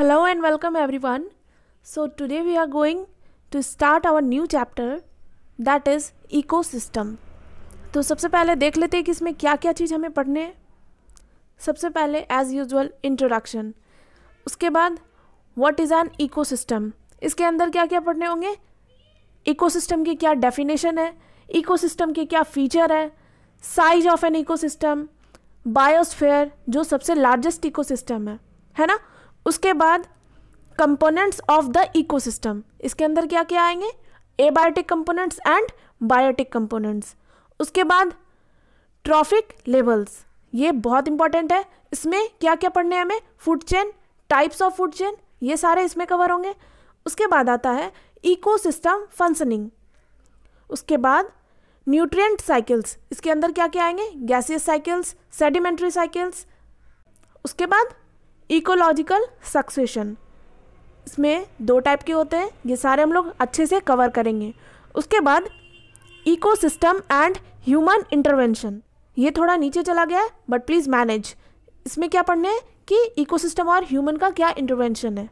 Hello and welcome everyone so today we are going to start our new chapter that is ecosystem तो सबसे पहले देख लेते हैं कि इसमें क्या क्या चीज़ हमें पढ़ने हैं सबसे पहले एज़ यूजल इंट्रोडक्शन उसके बाद what is an ecosystem इसके अंदर क्या क्या पढ़ने होंगे इको सिस्टम की क्या डेफिनेशन है इकोसिस्टम के क्या फीचर है size of an ecosystem biosphere जो सबसे लार्जेस्ट इको सिस्टम है है ना उसके बाद कंपोनेंट्स ऑफ द इकोसिस्टम इसके अंदर क्या क्या आएंगे abiotic components and biotic components उसके बाद ट्रॉफिक लेवल्स ये बहुत इंपॉर्टेंट है इसमें क्या क्या पढ़ने हैं हमें food chain types of food chain ये सारे इसमें कवर होंगे उसके बाद आता है इकोसिस्टम फंक्शनिंग उसके बाद न्यूट्रिएंट साइकिल्स इसके अंदर क्या क्या आएंगे गैसियस साइकिल्स सेडिमेंट्री साइकिल्स उसके बाद इकोलॉजिकल सक्सेशन इसमें दो टाइप के होते हैं ये सारे हम लोग अच्छे से कवर करेंगे उसके बाद इकोसिस्टम एंड ह्यूमन इंटरवेंशन ये थोड़ा नीचे चला गया है बट प्लीज़ मैनेज इसमें क्या पढ़ने हैं कि इकोसिस्टम और ह्यूमन का क्या इंटरवेंशन है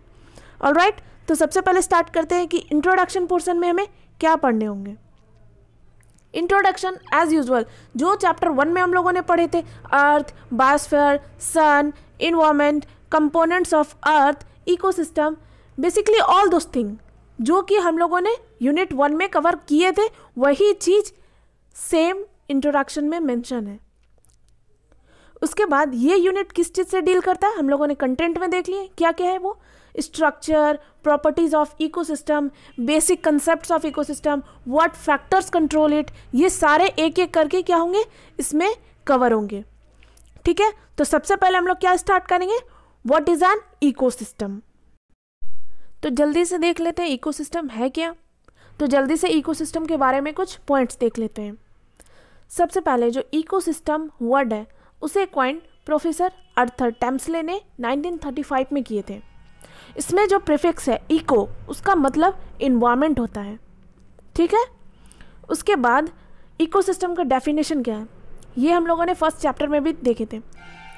ऑल राइट right, तो सबसे पहले स्टार्ट करते हैं कि इंट्रोडक्शन पोर्शन में हमें क्या पढ़ने होंगे इंट्रोडक्शन एज यूजल जो चैप्टर वन में हम लोगों ने पढ़े थे earth biosphere sun environment components of earth ecosystem basically all those thing जो कि हम लोगों ने यूनिट वन में कवर किए थे वही चीज़ सेम इंट्रोडक्शन में मेंशन है उसके बाद ये यूनिट किस चीज़ से डील करता है हम लोगों ने कंटेंट में देख लिए क्या क्या है वो structure properties of ecosystem basic concepts of ecosystem what factors control it ये सारे एक एक करके क्या होंगे इसमें कवर होंगे ठीक है तो सबसे पहले हम लोग क्या स्टार्ट करेंगे वॉट इज एन इको तो जल्दी से देख लेते हैं इको है क्या तो जल्दी से इको के बारे में कुछ पॉइंट्स देख लेते हैं सबसे पहले जो सिस्टम वर्ड है उसे क्वाइंट प्रोफेसर अर्थर टेम्सले ने 1935 में किए थे इसमें जो प्रिफिक्स है इको उसका मतलब इन्वामेंट होता है ठीक है उसके बाद इकोसिस्टम का डेफिनेशन क्या है ये हम लोगों ने फर्स्ट चैप्टर में भी देखे थे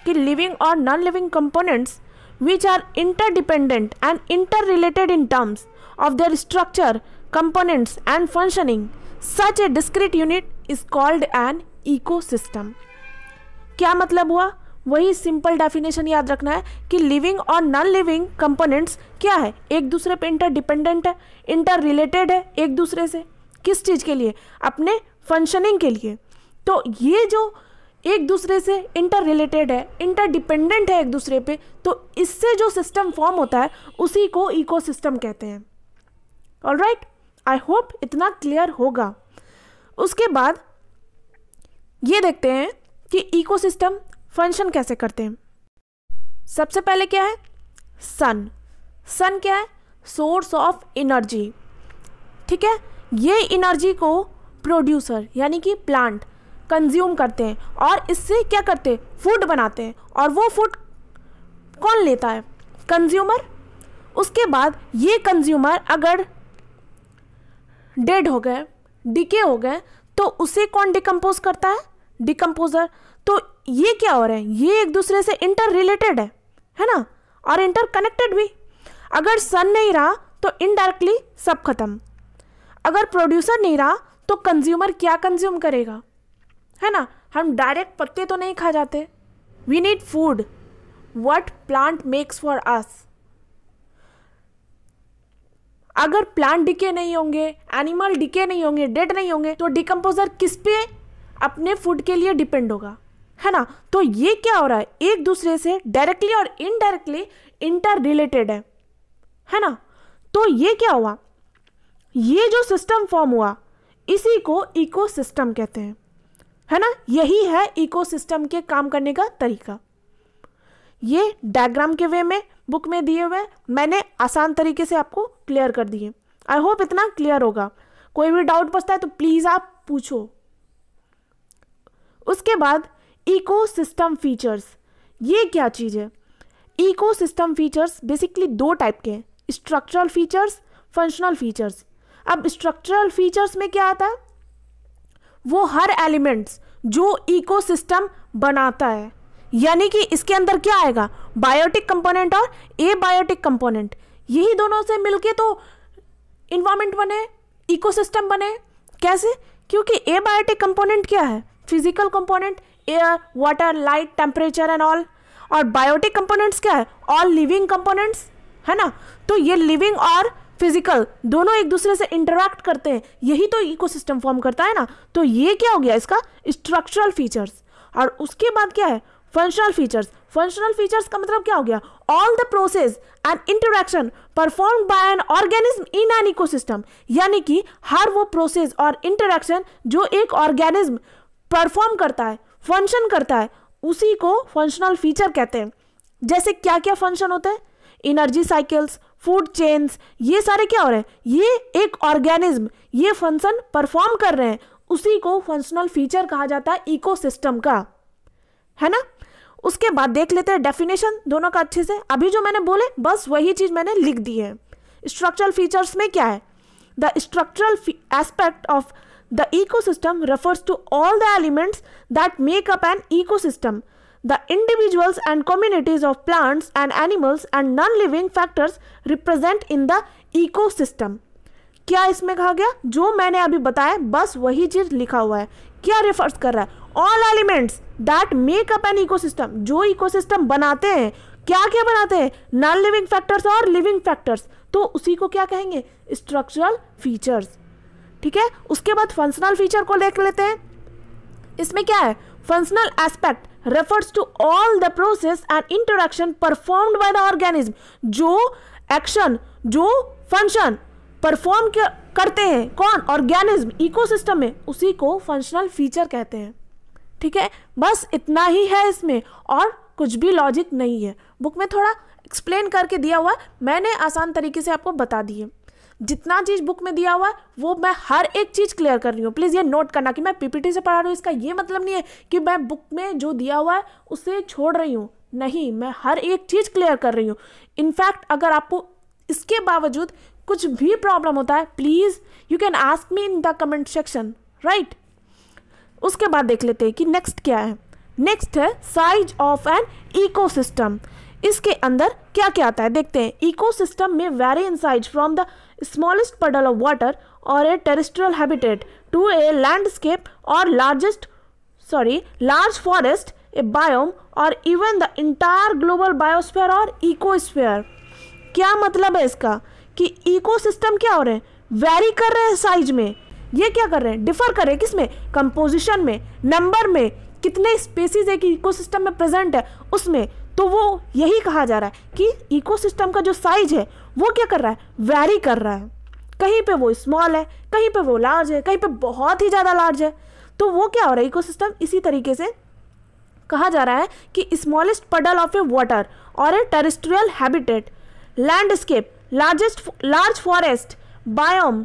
कि लिविंग और non living components which are interdependent and interrelated in terms of their structure components and functioning such a discrete unit is called an eco क्या मतलब हुआ वही सिंपल डेफिनेशन याद रखना है कि लिविंग और नॉन लिविंग कंपोनेंट्स क्या है एक दूसरे पर डिपेंडेंट है इंटर रिलेटेड है एक दूसरे से किस चीज़ के लिए अपने फंक्शनिंग के लिए तो ये जो एक दूसरे से इंटर रिलेटेड है इंटर डिपेंडेंट है एक दूसरे पे तो इससे जो सिस्टम फॉर्म होता है उसी को इकोसिस्टम कहते हैं ऑल राइट आई होप इतना क्लियर होगा उसके बाद ये देखते हैं कि इकोसिस्टम फंक्शन कैसे करते हैं सबसे पहले क्या है सन सन क्या है सोर्स ऑफ एनर्जी ठीक है ये एनर्जी को प्रोड्यूसर यानी कि प्लांट कंज्यूम करते हैं और इससे क्या करते हैं फूड बनाते हैं और वो फूड कौन लेता है कंज्यूमर उसके बाद ये कंज्यूमर अगर डेड हो गए डिके हो गए तो उसे कौन डिकम्पोज करता है डिकम्पोजर तो ये क्या हो रहे है ये एक दूसरे से इंटर रिलेटेड है है ना और इंटर कनेक्टेड भी अगर सन नहीं रहा तो इनडायरेक्टली सब खत्म अगर प्रोड्यूसर नहीं रहा तो कंज्यूमर क्या कंज्यूम करेगा है ना हम डायरेक्ट पत्ते तो नहीं खा जाते we need food what plant makes for us अगर प्लांट डिके नहीं होंगे एनिमल डिके नहीं होंगे डेड नहीं होंगे तो डिकम्पोजर किस पे अपने फूड के लिए डिपेंड होगा है ना तो ये क्या हो रहा है एक दूसरे से डायरेक्टली और इनडायरेक्टली इंटर रिलेटेड है है ना तो ये क्या हुआ ये जो सिस्टम फॉर्म हुआ इसी को इकोसिस्टम कहते हैं है ना यही है इकोसिस्टम के काम करने का तरीका ये डायग्राम के वे में बुक में दिए हुए मैंने आसान तरीके से आपको क्लियर कर दिए आई होप इतना क्लियर होगा कोई भी डाउट बचता है तो प्लीज़ आप पूछो उसके बाद इकोसिस्टम फीचर्स ये क्या चीज़ है इकोसिस्टम फीचर्स बेसिकली दो टाइप के हैं स्ट्रक्चरल फीचर्स फंक्शनल फीचर्स अब स्ट्रक्चरल फीचर्स में क्या आता है वो हर एलिमेंट्स जो इकोसिस्टम बनाता है यानी कि इसके अंदर क्या आएगा बायोटिक कंपोनेंट और ए बायोटिक कंपोनेंट यही दोनों से मिलके तो इन्वामेंट बने इकोसिस्टम बने कैसे क्योंकि ए बायोटिक कंपोनेंट क्या है physical component air water light temperature and all और बायोटिक कंपोनेंट्स क्या है ऑल लिविंग कंपोनेंट्स है ना तो ये लिविंग और फिजिकल दोनों एक दूसरे से इंटरेक्ट करते हैं यही तो इकोसिस्टम फॉर्म करता है ना तो ये क्या हो गया इसका स्ट्रक्चरल फीचर्स और उसके बाद क्या है फंक्शनल फीचर्स फंक्शनल फीचर्स का मतलब क्या हो गया all the process and interaction perform by an organism in an ecosystem यानी कि हर वो प्रोसेस और इंटरेक्शन जो एक ऑर्गेनिज्म परफॉर्म करता है फंक्शन करता है उसी को फंक्शनल फीचर कहते हैं जैसे क्या क्या फंक्शन होते हैं इनर्जी साइकिल्स फूड चेन्स ये सारे क्या हो रहे हैं ये एक ऑर्गेनिज्म ये फंक्शन परफॉर्म कर रहे हैं उसी को फंक्शनल फीचर कहा जाता है इकोसिस्टम का है ना उसके बाद देख लेते हैं डेफिनेशन दोनों का अच्छे से अभी जो मैंने बोले बस वही चीज़ मैंने लिख दी है स्ट्रक्चरल फीचर्स में क्या है the structural aspect of the ecosystem refers to all the elements that make up an ecosystem The individuals and communities of plants and animals and non living factors represent in the ecosystem. क्या इसमें कहा गया जो मैंने अभी बताया बस वही चीज लिखा हुआ है क्या रेफर्स कर रहा है all elements that make up an ecosystem जो इकोसिस्टम बनाते हैं क्या क्या बनाते हैं नॉन लिविंग फैक्टर्स और लिविंग फैक्टर्स तो उसी को क्या कहेंगे स्ट्रक्चरल फीचर्स ठीक है उसके बाद फंक्शनल फीचर को देख लेते हैं इसमें क्या है functional aspect refers to all the process and interaction performed by the organism जो एक्शन जो फंक्शन परफॉर्म करते हैं कौन ऑर्गेनिज्म इकोसिस्टम में उसी को फंक्शनल फीचर कहते हैं ठीक है बस इतना ही है इसमें और कुछ भी लॉजिक नहीं है बुक में थोड़ा एक्सप्लेन करके दिया हुआ मैंने आसान तरीके से आपको बता दिए जितना चीज़ बुक में दिया हुआ है वो मैं हर एक चीज़ क्लियर कर रही हूँ प्लीज़ ये नोट करना कि मैं पीपीटी से पढ़ा रही हूँ इसका ये मतलब नहीं है कि मैं बुक में जो दिया हुआ है उसे छोड़ रही हूँ नहीं मैं हर एक चीज़ क्लियर कर रही हूँ इनफैक्ट अगर आपको इसके बावजूद कुछ भी प्रॉब्लम होता है please you can ask me in the comment section right उसके बाद देख लेते हैं कि नेक्स्ट क्या है नेक्स्ट है साइज ऑफ एन इकोसिस्टम इसके अंदर क्या क्या आता है देखते हैं इकोसिस्टम में vary in size from the smallest puddle of water or a terrestrial habitat to a landscape or largest sorry large forest a biome और even the entire global biosphere और इकोस्फेयर क्या मतलब है इसका कि इकोसिस्टम क्या हो रहे हैं वेरी कर रहे हैं साइज में ये क्या कर रहे हैं डिफर कर रहे हैं किसमें कंपोजिशन में नंबर में, में कितने स्पेसीज एक इकोसिस्टम में प्रेजेंट है उसमें तो वो यही कहा जा रहा है कि इकोसिस्टम का जो साइज है वो क्या कर रहा है वैरी कर रहा है कहीं पे वो स्मॉल है कहीं पे वो लार्ज है कहीं पे बहुत ही ज़्यादा लार्ज है तो वो क्या हो रहा है इकोसिस्टम इसी तरीके से कहा जा रहा है कि स्मॉलेस्ट पडल ऑफ ए वाटर और a terrestrial habitat landscape largest large forest biome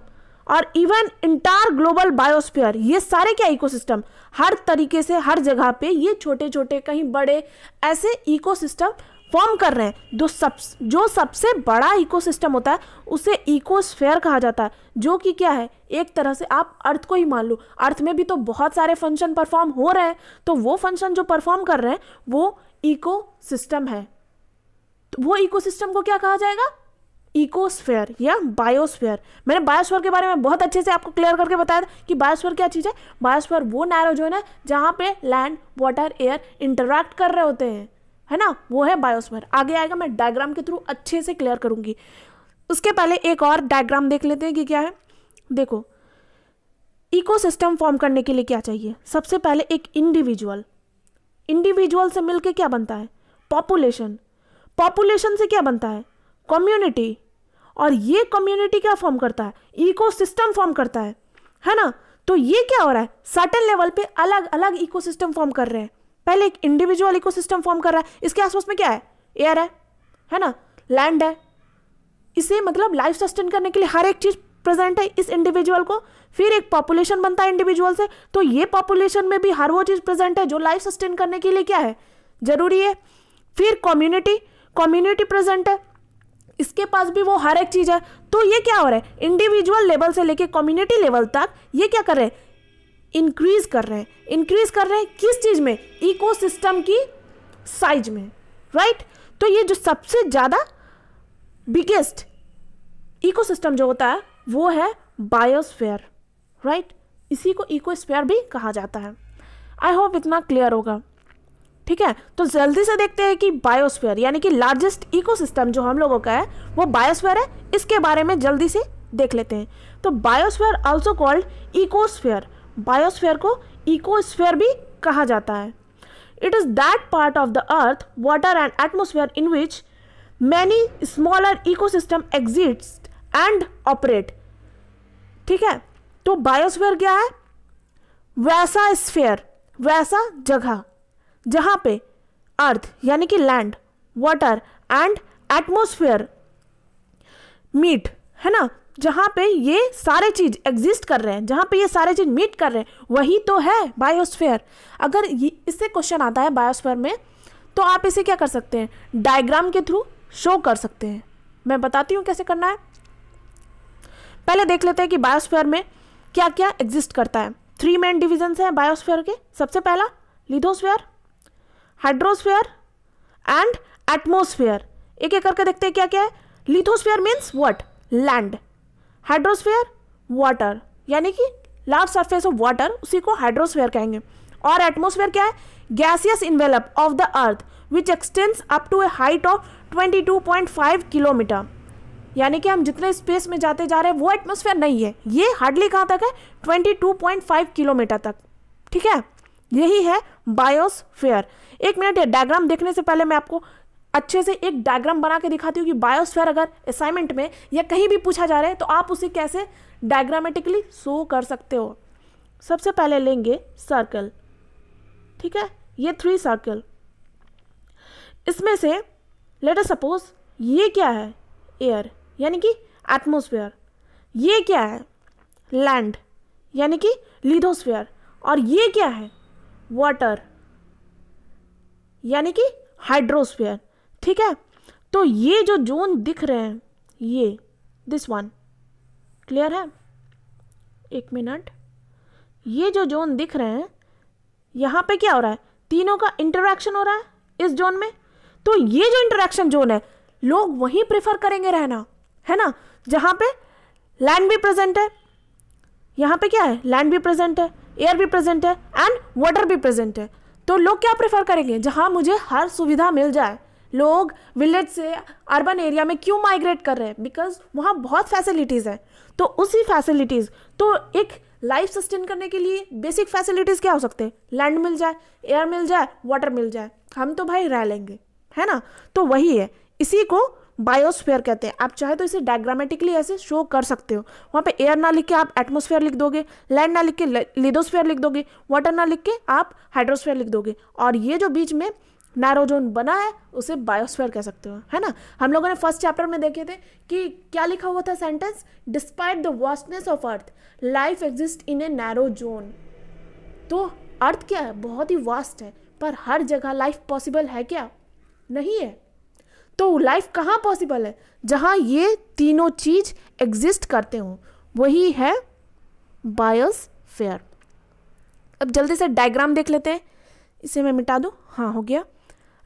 और इवन इंटायर ग्लोबल बायोस्फीयर ये सारे क्या इकोसिस्टम हर तरीके से हर जगह पे ये छोटे छोटे कहीं बड़े ऐसे इकोसिस्टम फॉर्म कर रहे हैं जो सब जो सबसे बड़ा इकोसिस्टम होता है उसे इकोस्फेयर कहा जाता है जो कि क्या है एक तरह से आप अर्थ को ही मान लो अर्थ में भी तो बहुत सारे फंक्शन परफॉर्म हो रहे हैं तो वो फंक्शन जो परफॉर्म कर रहे हैं वो इकोसिस्टम है तो वो इको को क्या कहा जाएगा इकोस्फेयर या बायोस्फेयर मैंने बायोस्फेयर के बारे में बहुत अच्छे से आपको क्लियर करके बताया था कि बायोस्फेयर क्या चीज़ है बायोस्फेयर वो नैरो जोन है जहाँ पे लैंड वाटर एयर इंटरैक्ट कर रहे होते हैं है ना वो है बायोस्फेयर आगे आएगा मैं डायग्राम के थ्रू अच्छे से क्लियर करूंगी उसके पहले एक और डायग्राम देख लेते हैं कि क्या है देखो इकोसिस्टम फॉर्म करने के लिए क्या चाहिए सबसे पहले एक इंडिविजुअल इंडिविजुअल से मिलके क्या बनता है पॉपुलेशन पॉपुलेशन से क्या बनता है कम्युनिटी और ये कम्युनिटी क्या फॉर्म करता है इकोसिस्टम फॉर्म करता है है ना तो ये क्या हो रहा है सर्टन लेवल पे अलग अलग इकोसिस्टम फॉर्म कर रहे हैं पहले एक इंडिविजुअल इकोसिस्टम फॉर्म कर रहा है इसके आसपास में क्या है एयर है है ना लैंड है इसे मतलब लाइफ सस्टेन करने के लिए हर एक चीज़ प्रेजेंट है इस इंडिविजुअल को फिर एक पॉपुलेशन बनता है इंडिविजुअल से तो ये पॉपुलेशन में भी हर वो चीज़ प्रेजेंट है जो लाइफ सस्टेन करने के लिए क्या है ज़रूरी है फिर कम्युनिटी कम्युनिटी प्रेजेंट है इसके पास भी वो हर एक चीज़ है तो ये क्या हो रहा है इंडिविजुअल लेवल से लेके कम्युनिटी लेवल तक ये क्या कर रहे हैं इंक्रीज़ कर रहे हैं इंक्रीज़ कर रहे हैं किस चीज़ में इकोसिस्टम की साइज में राइट तो ये जो सबसे ज़्यादा बिगेस्ट इकोसिस्टम जो होता है वो है बायोस्फेयर राइट इसी को इकोस्फेयर भी कहा जाता है आई होप इतना क्लियर होगा ठीक है तो जल्दी से देखते हैं कि बायोस्फेयर यानी कि लार्जेस्ट इकोसिस्टम जो हम लोगों का है वो बायोस्फेयर है इसके बारे में जल्दी से देख लेते हैं तो biosphere also called ecosphere biosphere को इकोस्फेयर भी कहा जाता है it is that part of the earth water and atmosphere in which many smaller ecosystem exist and operate ठीक है तो बायोस्फेयर क्या है वैसा स्फेयर वैसा जगह जहाँ पे अर्थ यानी कि land water and atmosphere meet है ना जहाँ पे ये सारे चीज़ एग्जिस्ट कर रहे हैं जहाँ पे ये सारे चीज़ मीट कर रहे हैं वही तो है बायोस्फेयर अगर इससे क्वेश्चन आता है बायोस्फेयर में तो आप इसे क्या कर सकते हैं डायग्राम के थ्रू शो कर सकते हैं मैं बताती हूँ कैसे करना है पहले देख लेते हैं कि बायोस्फेयर में क्या क्या एग्जिस्ट करता है थ्री मेन डिविजन्स हैं बायोस्फेयर के सबसे पहला लिथोस्फेयर हाइड्रोस्फेयर एंड एटमोस्फेयर एक एक करके देखते हैं क्या क्या है lithosphere means what land hydrosphere water यानी कि लार्ज सरफेस ऑफ वाटर उसी को हाइड्रोस्फेयर कहेंगे और एटमोसफेयर क्या है gaseous envelope of the earth which extends up to a height of 22.5 kilometre यानी कि हम जितने स्पेस में जाते जा रहे हैं वो एटमोसफेयर नहीं है ये हार्डली कहाँ तक है 22.5 किलोमीटर तक ठीक है यही है बायोस्फेयर एक मिनट ये डायग्राम देखने से पहले मैं आपको अच्छे से एक डायग्राम बना के दिखाती हूँ कि बायोस्फेयर अगर असाइनमेंट में या कहीं भी पूछा जा रहा है तो आप उसे कैसे डायग्रामेटिकली शो कर सकते हो सबसे पहले लेंगे सर्कल ठीक है ये थ्री सर्कल इसमें से लेट सपोज ये क्या है एयर यानी कि एटमोसफेयर ये क्या है लैंड यानी कि लिथोस्फेयर और ये क्या है वाटर यानी कि हाइड्रोस्फेयर ठीक है तो ये जो जोन दिख रहे हैं ये दिस वन क्लियर है एक मिनट ये जो जोन दिख रहे हैं यहाँ पे क्या हो रहा है तीनों का इंटरेक्शन हो रहा है इस जोन में तो ये जो इंटरेक्शन जोन है लोग वहीं प्रेफर करेंगे रहना है ना जहाँ पे लैंड भी प्रेजेंट है यहाँ पे क्या है लैंड भी प्रेजेंट है एयर भी प्रेजेंट है एंड वाटर भी प्रेजेंट है तो लोग क्या प्रेफर करेंगे जहाँ मुझे हर सुविधा मिल जाए लोग विलेज से अर्बन एरिया में क्यों माइग्रेट कर रहे हैं बिकॉज वहाँ बहुत फैसिलिटीज़ हैं तो उसी फैसिलिटीज़ तो एक लाइफ सस्टेन करने के लिए बेसिक फैसिलिटीज़ क्या हो सकते हैं लैंड मिल जाए एयर मिल जाए वाटर मिल जाए हम तो भाई रह लेंगे है ना तो वही है इसी को बायोस्फेयर कहते हैं आप चाहे तो इसे डायग्रामेटिकली ऐसे शो कर सकते हो वहाँ पे एयर ना लिख के आप एटमोस्फेयर लिख दोगे लैंड ना लिख के लिदोस्फेयर लिख दोगे वाटर ना लिख के आप हाइड्रोस्फेयर लिख दोगे और ये जो बीच में नैरो जोन बना है उसे बायोस्फेयर कह सकते हो है ना हम लोगों ने फर्स्ट चैप्टर में देखे थे कि क्या लिखा हुआ था sentence despite the vastness of earth life exist in a narrow zone तो अर्थ क्या है बहुत ही वास्ट है पर हर जगह लाइफ पॉसिबल है क्या नहीं है तो लाइफ कहाँ पॉसिबल है जहाँ ये तीनों चीज एग्जिस्ट करते हों वही है बायोस्फेयर अब जल्दी से डायग्राम देख लेते हैं इसे मैं मिटा दूँ हाँ हो गया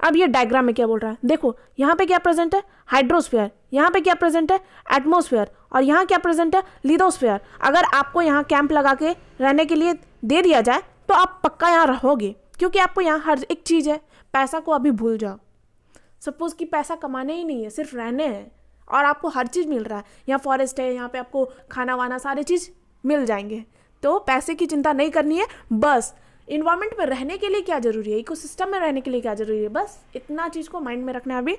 अब ये डायग्राम में क्या बोल रहा है देखो यहाँ पे क्या प्रेजेंट है हाइड्रोस्फेयर यहाँ पे क्या प्रेजेंट है एटमोस्फेयर और यहाँ क्या प्रेजेंट है लिदोस्फेयर अगर आपको यहाँ कैंप लगा के रहने के लिए दे दिया जाए तो आप पक्का यहाँ रहोगे क्योंकि आपको यहाँ हर एक चीज़ है पैसा को अभी भूल जाओ सपोज़ कि पैसा कमाने ही नहीं है सिर्फ रहने हैं और आपको हर चीज़ मिल रहा है यहाँ फॉरेस्ट है यहाँ पर आपको खाना वाना सारी चीज़ मिल जाएंगे तो पैसे की चिंता नहीं करनी है बस इन्वायरमेंट में रहने के लिए क्या ज़रूरी है इकोसिस्टम में रहने के लिए क्या ज़रूरी है बस इतना चीज़ को माइंड में रखना है अभी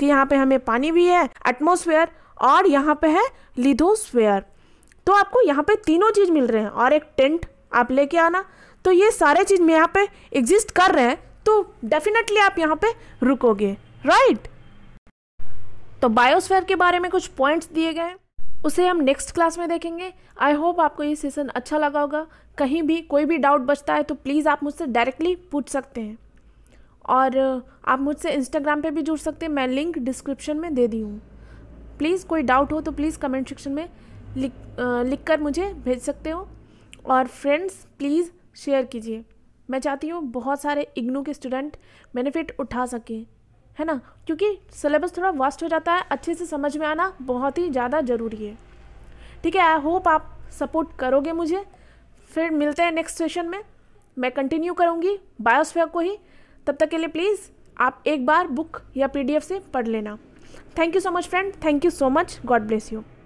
कि यहाँ पे हमें पानी भी है एटमोसफेयर और यहाँ पे है लिथोस्फेयर तो आपको यहाँ पे तीनों चीज़ मिल रहे हैं और एक टेंट आप लेके आना तो ये सारे चीज़ में यहाँ पे एग्जिस्ट कर रहे हैं तो डेफिनेटली आप यहाँ पे रुकोगे राइट तो बायोस्फेयर के बारे में कुछ पॉइंट्स दिए गए हैं उसे हम नेक्स्ट क्लास में देखेंगे आई होप आपको ये सेशन अच्छा लगा होगा कहीं भी कोई भी डाउट बचता है तो प्लीज़ आप मुझसे डायरेक्टली पूछ सकते हैं और आप मुझसे इंस्टाग्राम पे भी जुड़ सकते हैं मैं लिंक डिस्क्रिप्शन में दे दी हूँ प्लीज़ कोई डाउट हो तो प्लीज़ कमेंट सेक्शन में लिख लिख कर मुझे भेज सकते हो और फ्रेंड्स प्लीज़ शेयर कीजिए मैं चाहती हूँ बहुत सारे इग्नू के स्टूडेंट बेनिफिट उठा सकें है ना क्योंकि सिलेबस थोड़ा वास्ट हो जाता है अच्छे से समझ में आना बहुत ही ज़्यादा ज़रूरी है ठीक है आई होप आप सपोर्ट करोगे मुझे फिर मिलते हैं नेक्स्ट सेशन में मैं कंटिन्यू करूँगी बायोस्फेयर को ही तब तक के लिए प्लीज़ आप एक बार बुक या पीडीएफ से पढ़ लेना thank you so much friend thank you so much God bless you